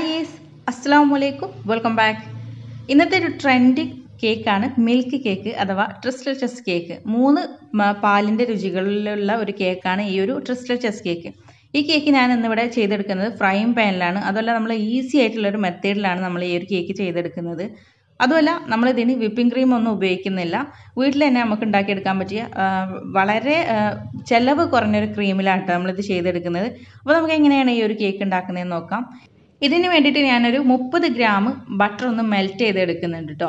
daddy's അസ്സാം വലൈക്കും welcome back ഇന്നത്തെ ഒരു ട്രെൻഡ് കേക്കാണ് മിൽക്ക് കേക്ക് അഥവാ ചെസ് കേക്ക് മൂന്ന് പാലിൻ്റെ രുചികളിലുള്ള ഒരു കേക്കാണ് ഈ ഒരു ചെസ് കേക്ക് ഈ കേക്ക് ഞാൻ ഇന്നിവിടെ ചെയ്തെടുക്കുന്നത് ഫ്രൈയും പാനിലാണ് അതുമല്ല നമ്മൾ ഈസി ആയിട്ടുള്ള ഒരു മെത്തേഡിലാണ് നമ്മൾ ഈ ഒരു കേക്ക് ചെയ്തെടുക്കുന്നത് അതുമല്ല ഇതിന് വിപ്പിംഗ് ക്രീം ഒന്നും ഉപയോഗിക്കുന്നില്ല വീട്ടിൽ തന്നെ നമുക്ക് ഉണ്ടാക്കിയെടുക്കാൻ പറ്റിയ വളരെ ചിലവ് കുറഞ്ഞൊരു ക്രീമിലാണ് നമ്മളിത് ചെയ്തെടുക്കുന്നത് അപ്പോൾ നമുക്ക് എങ്ങനെയാണ് ഈ ഒരു കേക്ക് ഉണ്ടാക്കുന്നതെന്ന് നോക്കാം ഇതിന് വേണ്ടിയിട്ട് ഞാനൊരു മുപ്പത് ഗ്രാം ബട്ടർ ഒന്ന് മെൽറ്റ് ചെയ്തെടുക്കുന്നുണ്ട് കേട്ടോ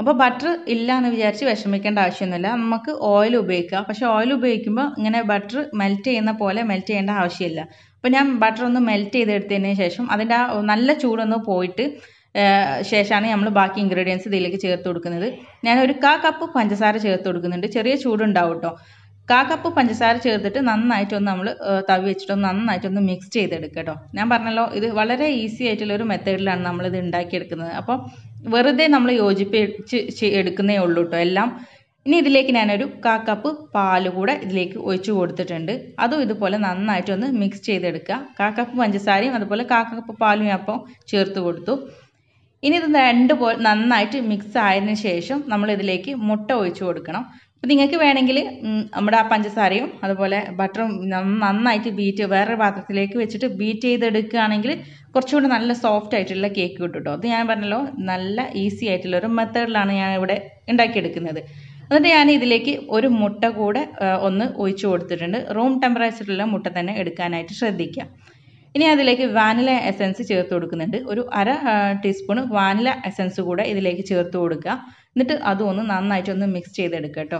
അപ്പോൾ ബട്ടർ ഇല്ല എന്ന് വിചാരിച്ച് വിഷമിക്കേണ്ട ആവശ്യമൊന്നുമില്ല നമുക്ക് ഓയിൽ ഉപയോഗിക്കുക പക്ഷേ ഓയിൽ ഉപയോഗിക്കുമ്പോൾ ഇങ്ങനെ ബട്ടർ മെൽറ്റ് ചെയ്യുന്ന പോലെ മെൽറ്റ് ചെയ്യേണ്ട ആവശ്യമില്ല അപ്പോൾ ഞാൻ ബട്ടർ ഒന്ന് മെൽറ്റ് ചെയ്തെടുത്തതിന് ശേഷം അതിൻ്റെ ആ നല്ല ചൂടൊന്ന് പോയിട്ട് ശേഷമാണ് നമ്മൾ ബാക്കി ഇൻഗ്രീഡിയൻസ് ഇതിലേക്ക് ചേർത്ത് കൊടുക്കുന്നത് ഞാൻ ഒരു കാ കപ്പ് പഞ്ചസാര ചേർത്ത് കൊടുക്കുന്നുണ്ട് ചെറിയ ചൂടുണ്ടാവും കേട്ടോ കാക്കപ്പ് പഞ്ചസാര ചേർത്തിട്ട് നന്നായിട്ടൊന്ന് നമ്മൾ തവി വെച്ചിട്ടൊന്ന് നന്നായിട്ടൊന്ന് മിക്സ് ചെയ്തെടുക്കുക കേട്ടോ ഞാൻ പറഞ്ഞല്ലോ ഇത് വളരെ ഈസി ആയിട്ടുള്ള ഒരു മെത്തേഡിലാണ് നമ്മളിത് ഉണ്ടാക്കിയെടുക്കുന്നത് അപ്പോൾ വെറുതെ നമ്മൾ യോജിപ്പിച്ച് എടുക്കുന്നേ ഉള്ളൂ കേട്ടോ എല്ലാം ഇനി ഇതിലേക്ക് ഞാനൊരു കാ കപ്പ് പാൽ കൂടെ ഇതിലേക്ക് ഒഴിച്ചു കൊടുത്തിട്ടുണ്ട് അതും ഇതുപോലെ നന്നായിട്ടൊന്ന് മിക്സ് ചെയ്തെടുക്കുക കാ കപ്പ് പഞ്ചസാരയും അതുപോലെ കാ കപ്പ് പാലും അപ്പോൾ ചേർത്ത് കൊടുത്തു ഇനി ഇത് രണ്ട് പോ നന്നായിട്ട് മിക്സ് ആയതിനു ശേഷം നമ്മൾ ഇതിലേക്ക് മുട്ട ഒഴിച്ചു കൊടുക്കണം അപ്പോൾ നിങ്ങൾക്ക് വേണമെങ്കിൽ നമ്മുടെ ആ പഞ്ചസാരയും അതുപോലെ ബട്ടറും നന്നായിട്ട് ബീറ്റ് വേറൊരു പാത്രത്തിലേക്ക് വെച്ചിട്ട് ബീറ്റ് ചെയ്തെടുക്കുകയാണെങ്കിൽ കുറച്ചുകൂടി നല്ല സോഫ്റ്റ് ആയിട്ടുള്ള കേക്ക് കിട്ടും കേട്ടോ അത് ഞാൻ പറഞ്ഞല്ലോ നല്ല ഈസി ആയിട്ടുള്ള ഒരു മെത്തേഡിലാണ് ഞാൻ ഇവിടെ ഉണ്ടാക്കിയെടുക്കുന്നത് എന്നിട്ട് ഞാൻ ഇതിലേക്ക് ഒരു മുട്ട കൂടെ ഒന്ന് ഒഴിച്ചു കൊടുത്തിട്ടുണ്ട് റൂം ടെമ്പറേച്ചറിലുള്ള മുട്ട തന്നെ എടുക്കാനായിട്ട് ശ്രദ്ധിക്കുക ഇനി അതിലേക്ക് വാനില എസൻസ് ചേർത്ത് കൊടുക്കുന്നുണ്ട് ഒരു അര ടീസ്പൂൺ വാനില എസൻസ് കൂടെ ഇതിലേക്ക് ചേർത്ത് കൊടുക്കുക എന്നിട്ട് അതും ഒന്ന് നന്നായിട്ടൊന്ന് മിക്സ് ചെയ്തെടുക്കുക കേട്ടോ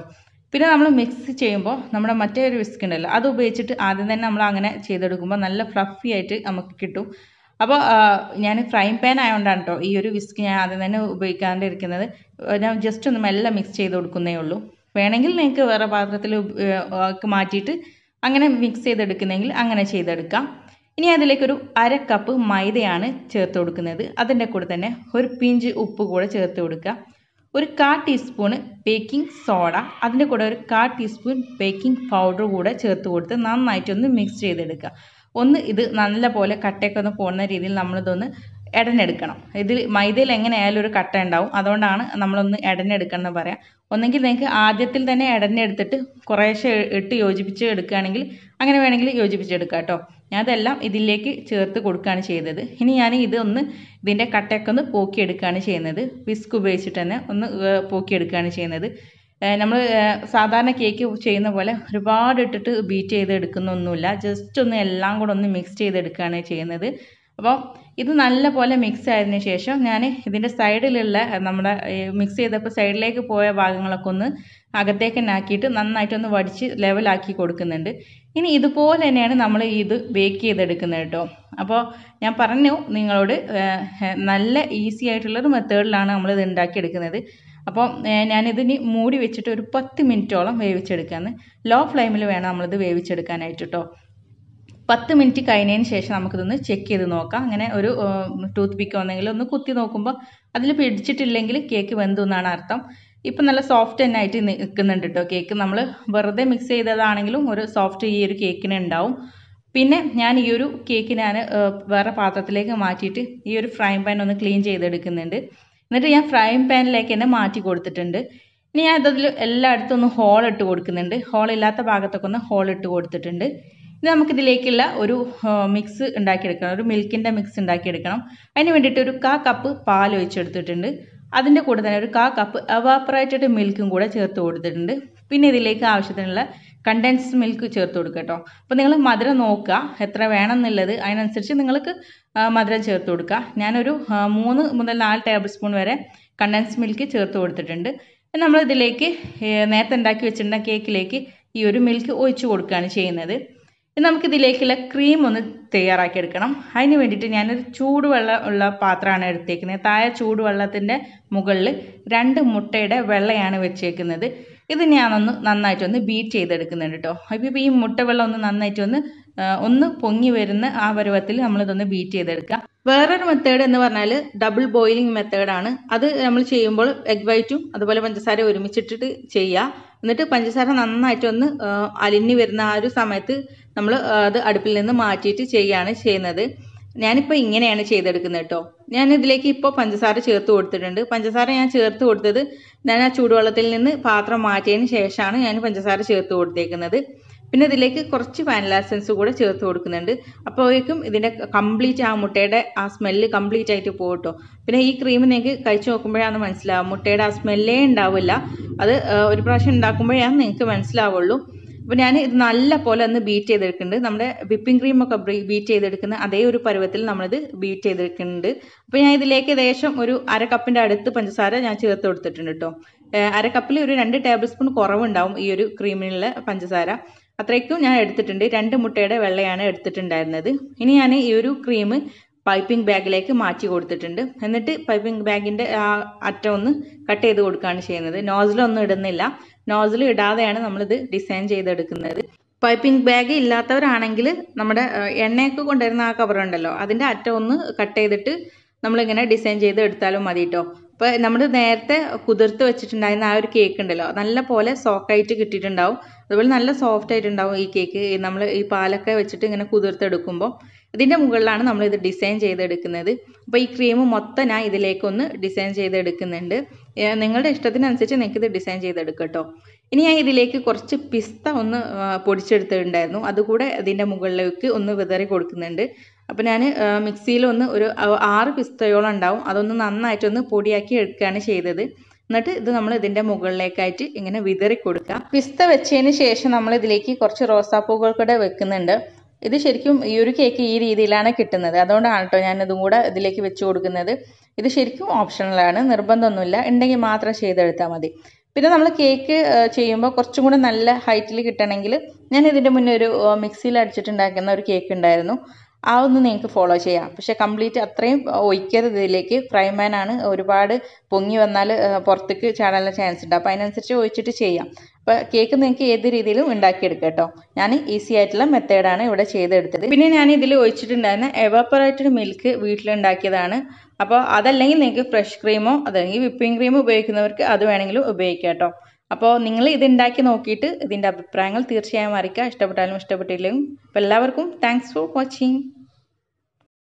പിന്നെ നമ്മൾ മിക്സ് ചെയ്യുമ്പോൾ നമ്മുടെ മറ്റേ ഒരു വിസ്ക് ഉണ്ടല്ലോ അത് ഉപയോഗിച്ചിട്ട് ആദ്യം തന്നെ നമ്മൾ അങ്ങനെ ചെയ്തെടുക്കുമ്പോൾ നല്ല ഫ്ലഫി ആയിട്ട് നമുക്ക് കിട്ടും അപ്പോൾ ഞാൻ ഫ്രൈ പാൻ ആയതുകൊണ്ടാണ് കേട്ടോ ഈ ഒരു വിസ്ക് ഞാൻ ആദ്യം തന്നെ ഉപയോഗിക്കാണ്ടിരിക്കുന്നത് ഞാൻ ജസ്റ്റ് ഒന്ന് മെല്ലെ മിക്സ് ചെയ്ത് കൊടുക്കുന്നേ ഉള്ളൂ വേണമെങ്കിൽ നിങ്ങൾക്ക് വേറെ പാത്രത്തിൽ മാറ്റിയിട്ട് അങ്ങനെ മിക്സ് ചെയ്തെടുക്കുന്നെങ്കിൽ അങ്ങനെ ചെയ്തെടുക്കാം ഇനി അതിലേക്കൊരു അര കപ്പ് മൈദയാണ് ചേർത്ത് കൊടുക്കുന്നത് അതിൻ്റെ കൂടെ തന്നെ ഒരു പിഞ്ച് ഉപ്പ് കൂടെ ചേർത്ത് കൊടുക്കുക ഒരു കാ ടീസ്പൂണ് ബേക്കിംഗ് സോഡ അതിൻ്റെ കൂടെ ഒരു കാ ടീസ്പൂൺ ബേക്കിംഗ് പൗഡർ കൂടെ ചേർത്ത് കൊടുത്ത് നന്നായിട്ടൊന്ന് മിക്സ് ചെയ്തെടുക്കുക ഒന്ന് ഇത് നല്ല പോലെ കട്ടയൊക്കെ ഒന്ന് പോകുന്ന രീതിയിൽ നമ്മളിതൊന്ന് ഇടഞ്ഞെടുക്കണം ഇതിൽ മൈദയിൽ എങ്ങനെയായാലും ഒരു കട്ട ഉണ്ടാവും അതുകൊണ്ടാണ് നമ്മളൊന്ന് ഇടഞ്ഞെടുക്കണം എന്ന് പറയാം ഒന്നെങ്കിൽ നിങ്ങൾക്ക് ആദ്യത്തിൽ തന്നെ ഇടഞ്ഞെടുത്തിട്ട് കുറേശ്ശെ ഇട്ട് യോജിപ്പിച്ച് എടുക്കുകയാണെങ്കിൽ അങ്ങനെ വേണമെങ്കിൽ യോജിപ്പിച്ചെടുക്കുക കേട്ടോ ഞാൻ അതെല്ലാം ഇതിലേക്ക് ചേർത്ത് കൊടുക്കുകയാണ് ചെയ്തത് ഇനി ഞാൻ ഇതൊന്ന് ഇതിൻ്റെ കട്ടയൊക്കെ ഒന്ന് പോക്കിയെടുക്കുകയാണ് ചെയ്യുന്നത് വിസ്ക് ഉപയോഗിച്ചിട്ട് തന്നെ ഒന്ന് പോക്കിയെടുക്കുകയാണ് ചെയ്യുന്നത് നമ്മൾ സാധാരണ കേക്ക് ചെയ്യുന്ന പോലെ ഒരുപാട് ഇട്ടിട്ട് ബീറ്റ് ചെയ്ത് എടുക്കുന്നൊന്നുമില്ല ജസ്റ്റ് ഒന്ന് എല്ലാം കൂടെ ഒന്ന് മിക്സ് ചെയ്തെടുക്കുകയാണ് ചെയ്യുന്നത് അപ്പോൾ ഇത് നല്ലപോലെ മിക്സ് ആയതിനു ശേഷം ഞാൻ ഇതിൻ്റെ സൈഡിലുള്ള നമ്മുടെ മിക്സ് ചെയ്തപ്പോൾ സൈഡിലേക്ക് പോയ ഭാഗങ്ങളൊക്കെ ഒന്ന് അകത്തേക്ക് അകത്തേക്കനാക്കിയിട്ട് നന്നായിട്ടൊന്ന് വടിച്ച് ലെവലാക്കി കൊടുക്കുന്നുണ്ട് ഇനി ഇതുപോലെ തന്നെയാണ് നമ്മൾ ഇത് ബേക്ക് ചെയ്തെടുക്കുന്നത് കേട്ടോ അപ്പോൾ ഞാൻ പറഞ്ഞു നിങ്ങളോട് നല്ല ഈസി ആയിട്ടുള്ളൊരു മെത്തേഡിലാണ് നമ്മളിത് ഉണ്ടാക്കിയെടുക്കുന്നത് അപ്പോൾ ഞാനിതിന് മൂടി വെച്ചിട്ട് ഒരു പത്ത് മിനിറ്റോളം വേവിച്ചെടുക്കാമെന്ന് ലോ ഫ്ലെയിമിൽ വേണം നമ്മളിത് വേവിച്ചെടുക്കാനായിട്ട് കേട്ടോ പത്ത് മിനിറ്റ് കഴിഞ്ഞതിന് ശേഷം നമുക്കിതൊന്ന് ചെക്ക് ചെയ്ത് നോക്കാം അങ്ങനെ ഒരു ടൂത്ത് പിക്ക് വന്നെങ്കിലും ഒന്ന് കുത്തി നോക്കുമ്പോൾ അതിൽ പിടിച്ചിട്ടില്ലെങ്കിൽ കേക്ക് വെന്തു എന്നാണ് അർത്ഥം ഇപ്പം നല്ല സോഫ്റ്റ് തന്നെ ആയിട്ട് നിൽക്കുന്നുണ്ട് കേട്ടോ കേക്ക് നമ്മൾ വെറുതെ മിക്സ് ചെയ്തതാണെങ്കിലും ഒരു സോഫ്റ്റ് ഈ ഒരു കേക്കിന് ഉണ്ടാവും പിന്നെ ഞാൻ ഈ ഒരു കേക്ക് ഞാൻ വേറെ പാത്രത്തിലേക്ക് മാറ്റിയിട്ട് ഈ ഒരു ഫ്രൈ പാൻ ഒന്ന് ക്ലീൻ ചെയ്തെടുക്കുന്നുണ്ട് എന്നിട്ട് ഞാൻ ഫ്രൈ പാനിലേക്ക് തന്നെ മാറ്റി കൊടുത്തിട്ടുണ്ട് ഇനി ഞാൻ അതിൽ എല്ലായിടത്തും ഒന്ന് ഹോൾ ഇട്ട് കൊടുക്കുന്നുണ്ട് ഹോൾ ഇല്ലാത്ത ഭാഗത്തൊക്കെ ഒന്ന് ഹോൾ ഇട്ട് കൊടുത്തിട്ടുണ്ട് ഇത് നമുക്കിതിലേക്കുള്ള ഒരു മിക്സ് ഉണ്ടാക്കിയെടുക്കണം ഒരു മിൽക്കിൻ്റെ മിക്സ് ഉണ്ടാക്കിയെടുക്കണം അതിന് വേണ്ടിയിട്ട് ഒരു കാ കപ്പ് പാൽ ഒഴിച്ചെടുത്തിട്ടുണ്ട് അതിൻ്റെ കൂടെ തന്നെ ഒരു കാ കപ്പ് അവാപ്പറേറ്റഡ് മിൽക്കും കൂടെ ചേർത്ത് കൊടുത്തിട്ടുണ്ട് പിന്നെ ഇതിലേക്ക് ആവശ്യത്തിനുള്ള കണ്ടൻസ് മിൽക്ക് ചേർത്ത് കൊടുക്കുക കേട്ടോ അപ്പോൾ നിങ്ങൾ മധുരം നോക്കുക എത്ര വേണം എന്നുള്ളത് അതിനനുസരിച്ച് നിങ്ങൾക്ക് മധുരം ചേർത്ത് കൊടുക്കുക ഞാനൊരു മൂന്ന് മുതൽ നാല് ടേബിൾ സ്പൂൺ വരെ കണ്ടൻസ് മിൽക്ക് ചേർത്ത് കൊടുത്തിട്ടുണ്ട് നമ്മളിതിലേക്ക് നേരത്തെ ഉണ്ടാക്കി വെച്ചിട്ടുണ്ടെങ്കിൽ കേക്കിലേക്ക് ഈ ഒരു മിൽക്ക് ഒഴിച്ചു കൊടുക്കുകയാണ് ചെയ്യുന്നത് ഇനി നമുക്കിതിലേക്കുള്ള ക്രീം ഒന്ന് തയ്യാറാക്കി എടുക്കണം അതിന് വേണ്ടിയിട്ട് ഞാനൊരു ചൂടുവെള്ളം ഉള്ള പാത്രമാണ് എടുത്തേക്കുന്നത് താഴെ ചൂടുവെള്ളത്തിൻ്റെ മുകളിൽ രണ്ട് മുട്ടയുടെ വെള്ളയാണ് വെച്ചേക്കുന്നത് ഇത് ഞാനൊന്ന് നന്നായിട്ടൊന്ന് ബീറ്റ് ചെയ്തെടുക്കുന്നുണ്ട് കേട്ടോ അപ്പോൾ ഈ മുട്ട വെള്ളം ഒന്ന് നന്നായിട്ടൊന്ന് ഒന്ന് പൊങ്ങി വരുന്ന ആ പരുവത്തിൽ ഇതൊന്ന് ബീറ്റ് ചെയ്തെടുക്കുക വേറൊരു മെത്തേഡ് എന്ന് പറഞ്ഞാൽ ഡബിൾ ബോയിലിംഗ് മെത്തേഡാണ് അത് നമ്മൾ ചെയ്യുമ്പോൾ എഗ് വൈറ്റും അതുപോലെ പഞ്ചസാര ഒരുമിച്ചിട്ടിട്ട് ചെയ്യുക എന്നിട്ട് പഞ്ചസാര നന്നായിട്ട് ഒന്ന് അലിഞ്ഞു വരുന്ന ആ ഒരു സമയത്ത് നമ്മൾ അത് അടുപ്പിൽ നിന്ന് മാറ്റിയിട്ട് ചെയ്യുകയാണ് ചെയ്യുന്നത് ഞാനിപ്പോൾ ഇങ്ങനെയാണ് ചെയ്തെടുക്കുന്നത് കേട്ടോ ഞാൻ ഇതിലേക്ക് ഇപ്പോൾ പഞ്ചസാര ചേർത്ത് കൊടുത്തിട്ടുണ്ട് പഞ്ചസാര ഞാൻ ചേർത്ത് കൊടുത്തത് ഞാൻ ആ ചൂടുവെള്ളത്തിൽ നിന്ന് പാത്രം മാറ്റിയതിന് ശേഷമാണ് ഞാൻ പഞ്ചസാര ചേർത്ത് കൊടുത്തേക്കുന്നത് പിന്നെ ഇതിലേക്ക് കുറച്ച് വാനില എസൻസ് കൂടെ ചേർത്ത് കൊടുക്കുന്നുണ്ട് അപ്പോഴേക്കും ഇതിൻ്റെ കംപ്ലീറ്റ് ആ മുട്ടയുടെ ആ സ്മെല്ല് കംപ്ലീറ്റ് ആയിട്ട് പോകട്ടോ പിന്നെ ഈ ക്രീം നിങ്ങൾക്ക് കഴിച്ചു നോക്കുമ്പോഴാണ് മനസ്സിലാവുക മുട്ടയുടെ ആ സ്മെല്ലേ ഉണ്ടാവില്ല അത് ഒരു പ്രാവശ്യം ഉണ്ടാക്കുമ്പോഴാണ് നിങ്ങൾക്ക് മനസ്സിലാവുള്ളൂ അപ്പോൾ ഞാൻ ഇത് നല്ല പോലെ ഒന്ന് ബീറ്റ് ചെയ്തെടുക്കുന്നുണ്ട് നമ്മുടെ വിപ്പിംഗ് ക്രീമൊക്കെ ബീറ്റ് ചെയ്തെടുക്കുന്ന അതേ ഒരു പരുവത്തിൽ നമ്മളിത് ബീറ്റ് ചെയ്തെടുക്കുന്നുണ്ട് അപ്പോൾ ഞാൻ ഇതിലേക്ക് ഏകദേശം ഒരു അര കപ്പിൻ്റെ അടുത്ത് പഞ്ചസാര ഞാൻ ചേർത്ത് കൊടുത്തിട്ടുണ്ട് കേട്ടോ അര കപ്പിൽ ഒരു രണ്ട് ടേബിൾ സ്പൂൺ കുറവുണ്ടാവും ഈ ഒരു ക്രീമിനുള്ള പഞ്ചസാര അത്രയ്ക്കും ഞാൻ എടുത്തിട്ടുണ്ട് രണ്ട് മുട്ടയുടെ വെള്ളയാണ് എടുത്തിട്ടുണ്ടായിരുന്നത് ഇനി ഞാൻ ഈ ഒരു ക്രീം പൈപ്പിംഗ് ബാഗിലേക്ക് മാറ്റി കൊടുത്തിട്ടുണ്ട് എന്നിട്ട് പൈപ്പിംഗ് ബാഗിൻ്റെ ആ അറ്റം ഒന്ന് കട്ട് ചെയ്ത് കൊടുക്കുകയാണ് ചെയ്യുന്നത് നോസിലൊന്നും ഇടുന്നില്ല നോസിൽ ഇടാതെയാണ് നമ്മളിത് ഡിസൈൻ ചെയ്തെടുക്കുന്നത് പൈപ്പിംഗ് ബാഗ് ഇല്ലാത്തവരാണെങ്കിൽ നമ്മുടെ എണ്ണയൊക്കെ കൊണ്ടുവരുന്ന ആ കവറുണ്ടല്ലോ അതിൻ്റെ അറ്റം ഒന്ന് കട്ട് ചെയ്തിട്ട് നമ്മളിങ്ങനെ ഡിസൈൻ ചെയ്ത് എടുത്താലും മതി കേട്ടോ ഇപ്പോൾ നമ്മൾ നേരത്തെ കുതിർത്ത് വെച്ചിട്ടുണ്ടായിരുന്ന ആ ഒരു കേക്ക് ഉണ്ടല്ലോ നല്ല പോലെ ആയിട്ട് കിട്ടിയിട്ടുണ്ടാവും അതുപോലെ നല്ല സോഫ്റ്റ് ആയിട്ടുണ്ടാവും ഈ കേക്ക് നമ്മൾ ഈ പാലൊക്കെ വെച്ചിട്ട് ഇങ്ങനെ കുതിർത്തെടുക്കുമ്പോൾ ഇതിൻ്റെ മുകളിലാണ് നമ്മൾ ഇത് ഡിസൈൻ ചെയ്തെടുക്കുന്നത് അപ്പോൾ ഈ ക്രീം മൊത്തം ഞാൻ ഇതിലേക്കൊന്ന് ഡിസൈൻ ചെയ്തെടുക്കുന്നുണ്ട് നിങ്ങളുടെ ഇഷ്ടത്തിനനുസരിച്ച് നിങ്ങൾക്ക് ഇത് ഡിസൈൻ ചെയ്തെടുക്കാം കേട്ടോ ഇനി ഞാൻ ഇതിലേക്ക് കുറച്ച് പിസ്ത ഒന്ന് പൊടിച്ചെടുത്തിട്ടുണ്ടായിരുന്നു അതുകൂടെ ഇതിൻ്റെ മുകളിലേക്ക് ഒന്ന് വിതറി കൊടുക്കുന്നുണ്ട് അപ്പോൾ ഞാൻ മിക്സിയിലൊന്ന് ഒരു ആറ് പിസ്തയോളം ഉണ്ടാവും അതൊന്ന് നന്നായിട്ടൊന്ന് പൊടിയാക്കി എടുക്കുകയാണ് ചെയ്തത് എന്നിട്ട് ഇത് നമ്മൾ ഇതിൻ്റെ മുകളിലേക്കായിട്ട് ഇങ്ങനെ വിതറി കൊടുക്കുക പിസ്ത വെച്ചതിന് ശേഷം നമ്മൾ ഇതിലേക്ക് കുറച്ച് റോസാപ്പൂക്കൾ കൂടെ വെക്കുന്നുണ്ട് ഇത് ശരിക്കും ഈ ഒരു കേക്ക് ഈ രീതിയിലാണ് കിട്ടുന്നത് അതുകൊണ്ടാണ് കേട്ടോ ഞാനിതും കൂടെ ഇതിലേക്ക് വെച്ച് കൊടുക്കുന്നത് ഇത് ശരിക്കും ഓപ്ഷണലാണ് നിർബന്ധമൊന്നുമില്ല ഉണ്ടെങ്കിൽ മാത്രം ചെയ്തെടുത്താൽ മതി പിന്നെ നമ്മൾ കേക്ക് ചെയ്യുമ്പോൾ കുറച്ചും കൂടെ നല്ല ഹൈറ്റിൽ കിട്ടണമെങ്കിൽ ഞാൻ ഇതിൻ്റെ മുന്നേ ഒരു മിക്സിയിൽ അടിച്ചിട്ടുണ്ടാക്കുന്ന ഒരു കേക്ക് ഉണ്ടായിരുന്നു ആ ഒന്ന് നിങ്ങൾക്ക് ഫോളോ ചെയ്യാം പക്ഷേ കംപ്ലീറ്റ് അത്രയും ഒഴിക്കരുത് ഇതിലേക്ക് ഫ്രൈ ആണ് ഒരുപാട് പൊങ്ങി വന്നാൽ പുറത്തേക്ക് ചാടാനുള്ള ചാൻസ് ഉണ്ട് അപ്പോൾ അതിനനുസരിച്ച് ഒഴിച്ചിട്ട് ചെയ്യാം അപ്പോൾ കേക്ക് നിങ്ങൾക്ക് ഏത് രീതിയിലും ഉണ്ടാക്കിയെടുക്കാം കേട്ടോ ഞാൻ ഈസി ആയിട്ടുള്ള മെത്തേഡാണ് ഇവിടെ ചെയ്തെടുത്തത് പിന്നെ ഞാൻ ഇതിൽ ഒഴിച്ചിട്ടുണ്ടായിരുന്ന എവാപ്പറേറ്റഡ് മിൽക്ക് വീട്ടിലുണ്ടാക്കിയതാണ് അപ്പോൾ അതല്ലെങ്കിൽ നിങ്ങൾക്ക് ഫ്രഷ് ക്രീമോ അതല്ലെങ്കിൽ വിപ്പിംഗ് ക്രീമോ ഉപയോഗിക്കുന്നവർക്ക് അത് വേണമെങ്കിലും ഉപയോഗിക്കാം കേട്ടോ അപ്പോൾ നിങ്ങൾ ഇത് ഉണ്ടാക്കി നോക്കിയിട്ട് ഇതിൻ്റെ അഭിപ്രായങ്ങൾ തീർച്ചയായും അറിയിക്കുക ഇഷ്ടപ്പെട്ടാലും ഇഷ്ടപ്പെട്ടില്ലെങ്കിലും അപ്പോൾ എല്ലാവർക്കും താങ്ക്സ് ഫോർ വാച്ചിങ്